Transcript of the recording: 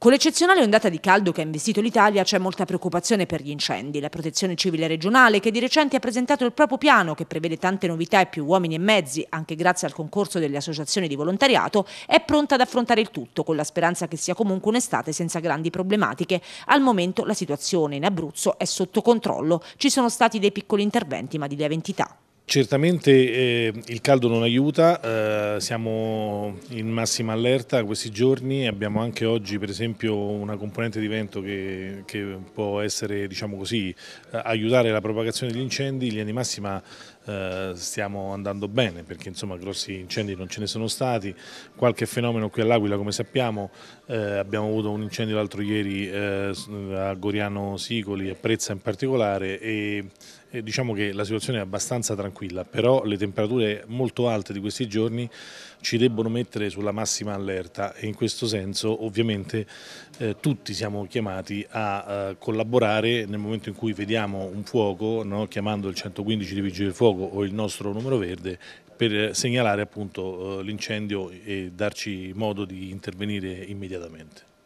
Con l'eccezionale ondata di caldo che ha investito l'Italia c'è molta preoccupazione per gli incendi. La Protezione Civile regionale, che di recente ha presentato il proprio piano, che prevede tante novità e più uomini e mezzi, anche grazie al concorso delle associazioni di volontariato, è pronta ad affrontare il tutto, con la speranza che sia comunque un'estate senza grandi problematiche. Al momento la situazione in Abruzzo è sotto controllo, ci sono stati dei piccoli interventi ma di lieve entità. Certamente eh, il caldo non aiuta, eh, siamo in massima allerta questi giorni, abbiamo anche oggi per esempio una componente di vento che, che può essere, diciamo così, eh, aiutare la propagazione degli incendi, in linea di massima eh, stiamo andando bene perché insomma grossi incendi non ce ne sono stati, qualche fenomeno qui all'Aquila come sappiamo, eh, abbiamo avuto un incendio l'altro ieri a Goriano Sicoli, a Prezza in particolare e, eh, diciamo che la situazione è abbastanza tranquilla, però le temperature molto alte di questi giorni ci debbono mettere sulla massima allerta e in questo senso ovviamente eh, tutti siamo chiamati a eh, collaborare nel momento in cui vediamo un fuoco, no? chiamando il 115 di Vigili del Fuoco o il nostro numero verde per segnalare eh, l'incendio e darci modo di intervenire immediatamente.